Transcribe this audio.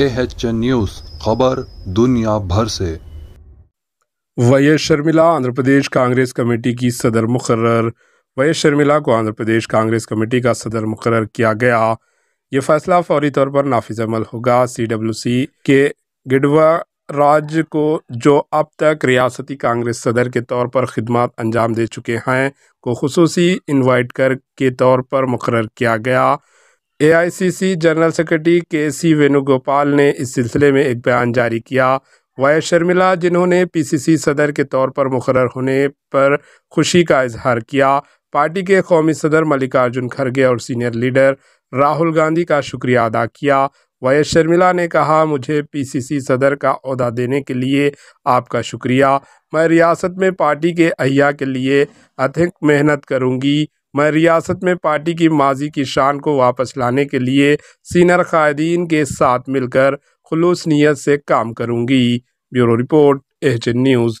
A H news खबर दुनिया भर से वैस शर्मिला आंध्र प्रदेश कांग्रेस कमेटी की सदर मुकर वैस शर्मिला को आंध्र प्रदेश कांग्रेस कमेटी का सदर मुकर किया गया ये फैसला फौरी तौर पर नाफिज अमल होगा सी डब्ल्यू सी के गिडवा राज को जो अब तक रियासती कांग्रेस सदर के तौर पर खिदमत अंजाम दे चुके हैं को खसूसी इन्वाइट कर के तौर पर मुकर किया गया एआईसीसी जनरल सेक्रेटरी के सी वेणुगोपाल ने इस सिलसिले में एक बयान जारी किया वाई शर्मिला जिन्होंने पीसीसी सदर के तौर पर मुकर होने पर खुशी का इजहार किया पार्टी के कौमी सदर मल्लिकार्जुन खड़गे और सीनियर लीडर राहुल गांधी का शुक्रिया अदा किया वाई शर्मिला ने कहा मुझे पीसीसी सदर का अहदा देने के लिए आपका शुक्रिया मैं रियासत में पार्टी के अहिया के लिए अधिक मेहनत करूंगी मैं रियासत में पार्टी की माजी की शान को वापस लाने के लिए सीनियर कायदीन के साथ मिलकर खलूस नीयत से काम करूँगी ब्यूरो रिपोर्ट एच न्यूज़